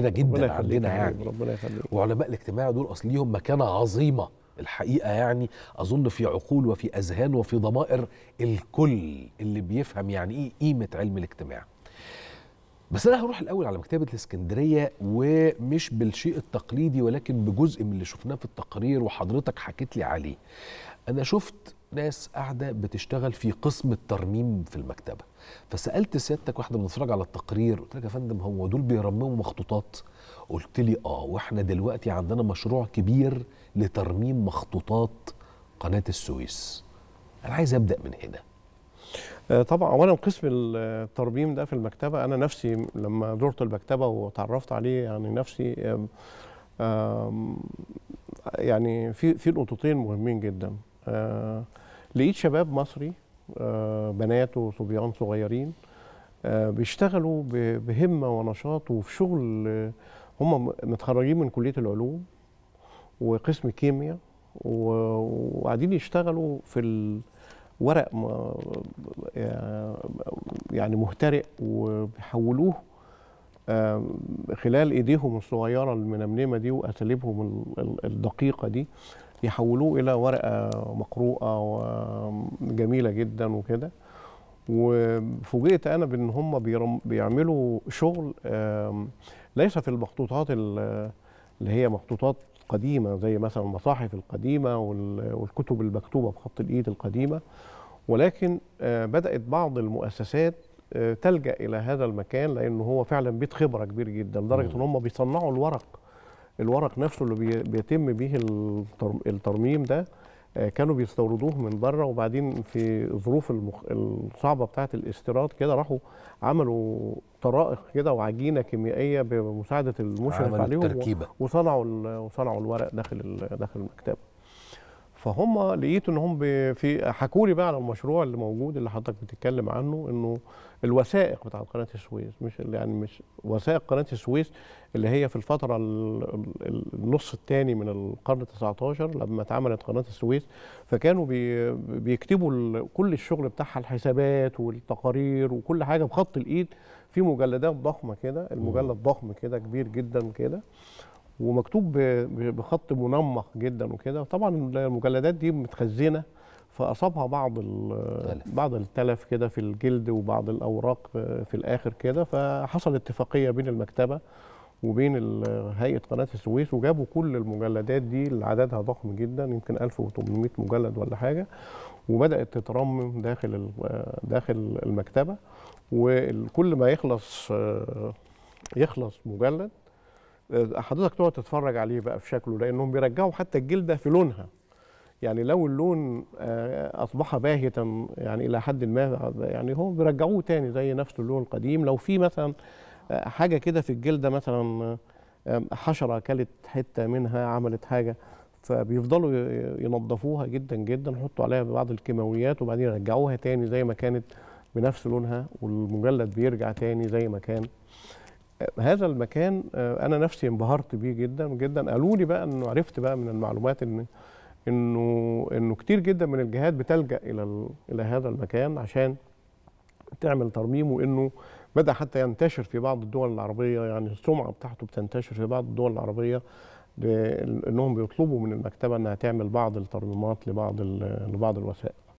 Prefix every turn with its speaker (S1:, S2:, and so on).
S1: كبيره جدا عندنا يعني ربنا يخليك وعلماء الاجتماع دول اصل ليهم مكانه عظيمه الحقيقه يعني اظن في عقول وفي اذهان وفي ضمائر الكل اللي بيفهم يعني ايه قيمه علم الاجتماع بس انا هروح الاول على مكتبه الاسكندريه ومش بالشيء التقليدي ولكن بجزء من اللي شفناه في التقرير وحضرتك حكيت لي عليه انا شفت ناس قاعده بتشتغل في قسم الترميم في المكتبه فسالت سيادتك واحدة بنتفرج على التقرير قلت لك يا فندم هو دول بيرمموا مخطوطات قلت لي اه واحنا دلوقتي عندنا مشروع كبير لترميم مخطوطات قناه السويس انا عايز ابدا من هنا آه، طبعا
S2: اولا قسم الترميم ده في المكتبه انا نفسي لما زرت المكتبه وتعرفت عليه يعني نفسي يعني في في نقطتين مهمين جدا آه، لقيت شباب مصري آه، بنات وصبيان صغيرين آه، بيشتغلوا بهمه ونشاط وفي شغل آه، هم متخرجين من كليه العلوم وقسم كيمياء وقاعدين يشتغلوا في الورق يعني مهترئ وبيحولوه خلال ايديهم الصغيره المنمنمه دي واساليبهم الدقيقه دي يحولوه الى ورقه مقروءه وجميله جدا وكده وفوجئت انا بان هم بيعملوا شغل ليس في المخطوطات اللي هي مخطوطات قديمه زي مثلا المصاحف القديمه والكتب المكتوبه بخط الايد القديمه ولكن آه، بدات بعض المؤسسات آه، تلجا الى هذا المكان لان هو فعلا بيت خبره كبير جدا لدرجه ان هم بيصنعوا الورق الورق نفسه اللي بيتم به الترميم ده آه، كانوا بيستوردوه من بره وبعدين في ظروف المخ... الصعبه بتاعه الاستيراد كده راحوا عملوا طرائق كده وعجينه كيميائيه بمساعده المشرف عليهم التركيبة. وصنعوا ال... وصنعوا الورق داخل ال... داخل المكتبه فهم لقيت ان هم في حكوا لي بقى على المشروع اللي موجود اللي حضرتك بتتكلم عنه انه الوثائق بتاعت قناه السويس مش يعني مش وثائق قناه السويس اللي هي في الفتره النص الثاني من القرن 19 لما اتعملت قناه السويس فكانوا بي بيكتبوا كل الشغل بتاعها الحسابات والتقارير وكل حاجه بخط الايد في مجلدات ضخمه كده المجلد ضخم كده كبير جدا كده ومكتوب بخط منمق جدا وكده طبعا المجلدات دي متخزنه فاصابها بعض بعض التلف كده في الجلد وبعض الاوراق في الاخر كده فحصل اتفاقيه بين المكتبه وبين هيئه قناه السويس وجابوا كل المجلدات دي اللي عددها ضخم جدا يمكن 1800 مجلد ولا حاجه وبدات تترمم داخل داخل المكتبه وكل ما يخلص آه، يخلص مجلد حضرتك تقعد تتفرج عليه بقى في شكله لانهم بيرجعوا حتى الجلده في لونها يعني لو اللون آه، اصبح باهتا يعني الى حد ما يعني هم بيرجعوه تاني زي نفس اللون القديم لو في مثلا آه، حاجه كده في الجلده مثلا آه، حشره اكلت حته منها عملت حاجه فبيفضلوا ينظفوها جدا جدا يحطوا عليها بعض الكيماويات وبعدين يرجعوها تاني زي ما كانت بنفس لونها والمجلد بيرجع تاني زي ما كان هذا المكان آه، انا نفسي انبهرت بيه جدا جدا قالوا لي بقى انه عرفت بقى من المعلومات ان انه انه كتير جدا من الجهات بتلجا الى الى هذا المكان عشان تعمل ترميم وانه بدا حتى ينتشر في بعض الدول العربيه يعني السمعه بتاعته بتنتشر في بعض الدول العربيه انهم بيطلبوا من المكتبه انها تعمل بعض الترميمات لبعض لبعض الوسائل